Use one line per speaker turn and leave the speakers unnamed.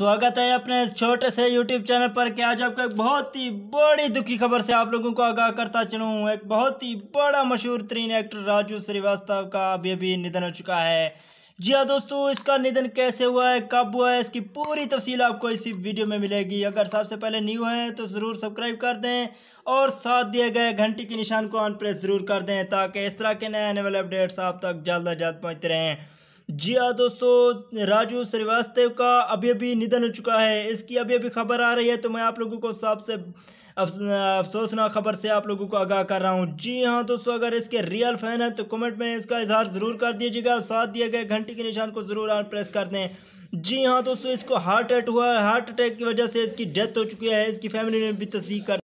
स्वागत है अपने छोटे से YouTube चैनल पर कि आज आपको एक बहुत ही बड़ी दुखी खबर से आप लोगों को आगाह करता चलूँ एक बहुत ही बड़ा मशहूर तरीन एक्टर राजू श्रीवास्तव का अभी अभी निधन हो चुका है जी हाँ दोस्तों इसका निधन कैसे हुआ है कब हुआ है इसकी पूरी तफसील आपको इसी वीडियो में मिलेगी अगर सबसे पहले न्यू हैं तो ज़रूर सब्सक्राइब कर दें और साथ दिए गए घंटी के निशान को ऑन प्रेस ज़रूर कर दें ताकि इस तरह के नए आने वाले अपडेट्स आप तक जल्द अज जल्द पहुँचते रहें जी हाँ दोस्तों राजू श्रीवास्तव का अभी अभी निधन हो चुका है इसकी अभी अभी खबर आ रही है तो मैं आप लोगों को सबसे अफसोसना खबर से आप लोगों को आगाह कर रहा हूँ जी हाँ दोस्तों अगर इसके रियल फैन हैं तो कमेंट में इसका इजहार ज़रूर कर दीजिएगा साथ दिए गए घंटी के निशान को ज़रूर आप प्रेस कर दें जी हाँ दोस्तों इसको हार्ट अटैक हुआ है हार्ट अटैक की वजह से इसकी डेथ हो चुकी है इसकी फैमिली ने भी तस्दीक कर